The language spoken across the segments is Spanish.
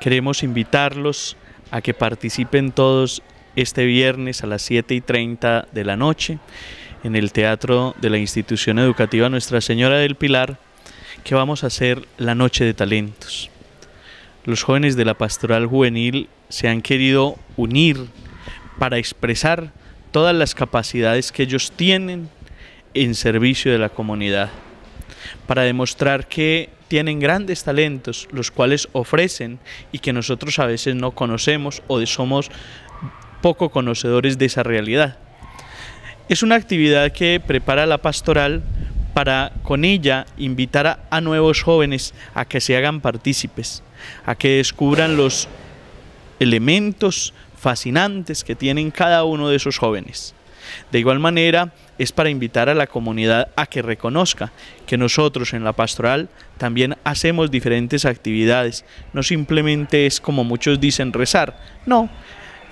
Queremos invitarlos a que participen todos este viernes a las 7 y 30 de la noche en el Teatro de la Institución Educativa Nuestra Señora del Pilar, que vamos a hacer la Noche de Talentos. Los jóvenes de la Pastoral Juvenil se han querido unir para expresar todas las capacidades que ellos tienen en servicio de la comunidad, para demostrar que tienen grandes talentos, los cuales ofrecen y que nosotros a veces no conocemos o somos poco conocedores de esa realidad. Es una actividad que prepara la pastoral para con ella invitar a, nuevos jóvenes a que se hagan partícipes, a que descubran los elementos fascinantes que tienen cada uno de esos jóvenes. De igual manera, es para invitar a la comunidad a que reconozca que nosotros en la pastoral también hacemos diferentes actividades. No simplemente es como muchos dicen rezar, no,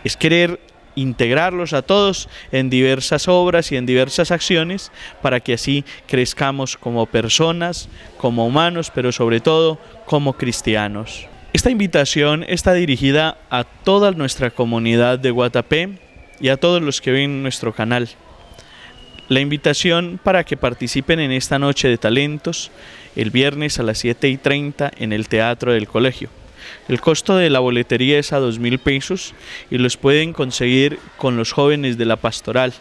es querer integrarlos a todos en diversas obras y en diversas acciones para que así crezcamos como personas, como humanos, pero sobre todo como cristianos. Esta invitación está dirigida a toda nuestra comunidad de Guatapé y a todos los que ven nuestro canal. La invitación para que participen en esta noche de talentos el viernes a las 7 y 30 en el Teatro del Colegio. El costo de la boletería es a 2 mil pesos y los pueden conseguir con los jóvenes de la pastoral.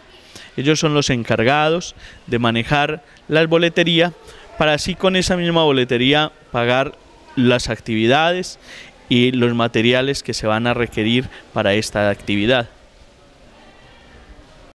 Ellos son los encargados de manejar la boletería para así con esa misma boletería pagar las actividades y los materiales que se van a requerir para esta actividad.